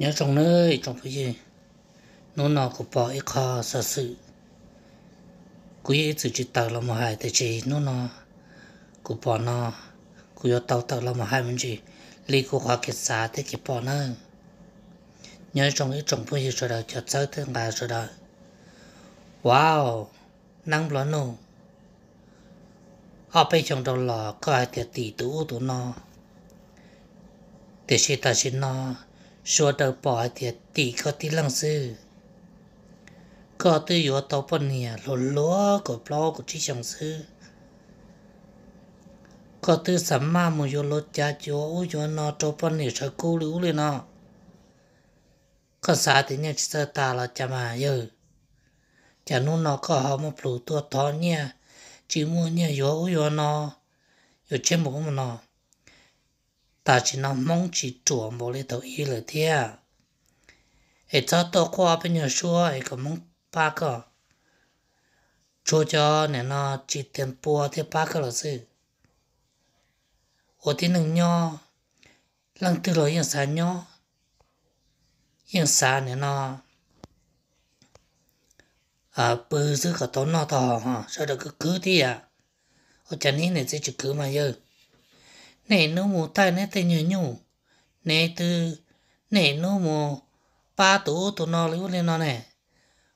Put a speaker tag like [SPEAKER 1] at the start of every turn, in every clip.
[SPEAKER 1] nhớ trong nơi trong cái gì nó nó có bỏ ít kho sợ sự quý chỉ chỉ tạo là một hai thì chỉ nó nó của bỏ nó của yo tạo tạo là một hai mình chỉ lý của khóa kết xã thế cái bỏ nó nhớ trong cái trong cái gì rồi đó cho tới thứ ngày rồi đó wow năng lo nô họ bây trong đầu lò có ai thì tỷ tú tụ nó thế chỉ ta chỉ nó สัวเดอปอเถียตีก็ที่ลังซื้อก็ตื้อยู่ตัวปนเนียหล่นล้อก็ปลอกที่ช่างซื้อก็ตื้อสัมมามุยลดจาจัวยนอตัวปนเนียชะกูรู้เลยนาะก็สาธิเนี่ยเสตาเราจะมาเยอะจะนู่นนอก็เขามาปลูกตัวทอนเนี่ยจีมูเนี่ยยัวยนออยู่เช่นบุกมันนะ ta chỉ nó mong chỉ chùa bố lê tàu y lửa thia hệ cho tôi qua bên nhà xua hệ có mong ba cơ cho cho nên nó chỉ tiền bùa thì ba cơ là gì ở tiếng nâng nho lăng từ lối yên sáng nho yên sáng nên nó à bự giữ cả tốn nó thò ha, sao được cứ cứ thì à ở chân này này sẽ chỉ cứ mà giờ nè nô mù tay nè tay nhớ nhủ nè từ nè nô mù ba tủ tụ nó lưu lên nó nè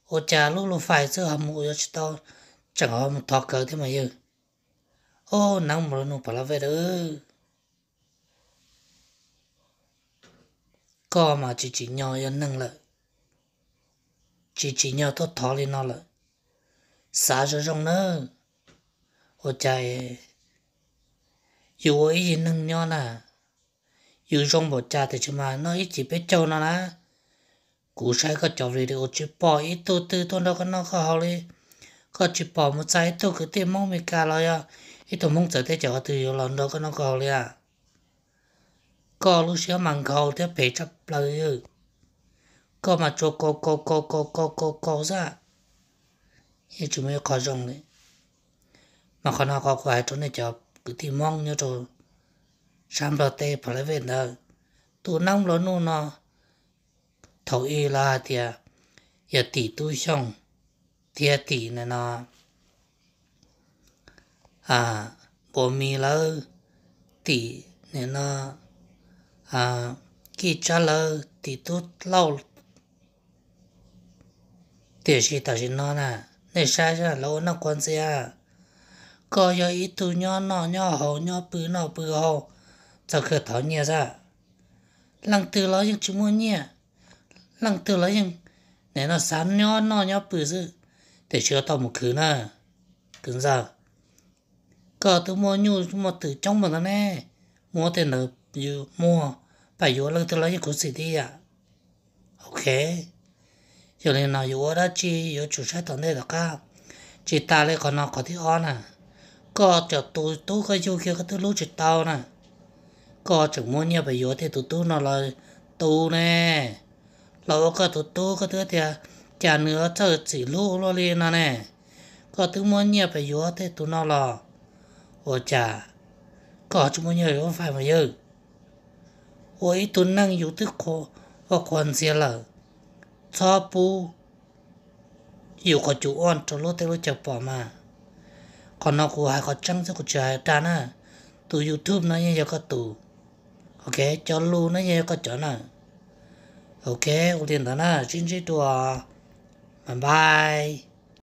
[SPEAKER 1] ô cha lúc lúc phải sơ hầm mù cho tao chẳng có một thọ cờ thì mà yêu ô nắng mù nụ bà la về đó có mà chỉ chỉ nhỏ yên nâng lợi chỉ chỉ nhau tốt thọ lên nó lợi xả cho rong nữa ô cha yêu yêu một nhau trong mà nó ít chỉ biết cái gì đó ô 有我一人能尿了，有双不家的去嘛，那一起被叫了啦。古晒个叫里的我去抱一头头头那个那个好嘞，个去抱么在头个对猫咪干了呀，一头梦在在叫个头有了那个那个好嘞啊。có lúc xíu mặn khẩu thì phải chấp lời ư có mà cho cô cô cô cô cô cô cô ra ít chúng mới có rồng đi, mà còn họ có phải cho này chọc cứ thì mong như rồi sam lo tê phải lấy về nợ tu nông lo nu nó thầu y là thì giờ dạ tỷ tu xong thì tỷ này nó à bố mi lơ tỷ này nó à khi cha lơ tỷ tu lâu thì chỉ ta chỉ nó nè nên sai ra lâu nó quan gì à có yo ít tu nhỏ nọ nhỏ hậu nhỏ bự nọ bự hậu cho khởi thảo nhẹ ra lăng từ lo những chúng mua nhẹ lăng từ lo những nè nó sán nhỏ nọ nhỏ bự dữ để chưa tao một khứ nè cứng ra có tu mua nhu chúng mua từ trong mà nó nè mua tiền nợ dù mua phải vô lăng từ lo những cuốn gì đi à ok giờ nào nó vô đó chi vô chủ sách tận đây đó cả chỉ ta lại còn nó có thể on à ก็จะตู้ตู้ก็ยูเคียวก็ตู้ลูกจะเต่านะ ก็จะมัวเนี่ยไปโยู่ที่ตู้ตู้นั่นเลยตู้แน่ เราก็ตู้ตู้ก็เถอะเถอะจะเนื้อเจอสีลูกเราเลยนั่นแน่ก็ถึงมัวเนี่ยไปโยู่ที่ตู้นั่นละโอ้จ่าก็จะมัวเนี่ยอยู่ไ่มาเยอะโอ้ยตู้นั่งอยู่ที่โคก็ควรเสียละชอบปู อยู่กับจูอ้อนจะรู้แต่รู้จะปลอมา còn nó của hai có trăng sẽ có trái ta nè tụ youtube nó như vậy có tụ ok cho lu nó như có chỗ nè ok ưu tiên đó nè xin xin tụ bye bye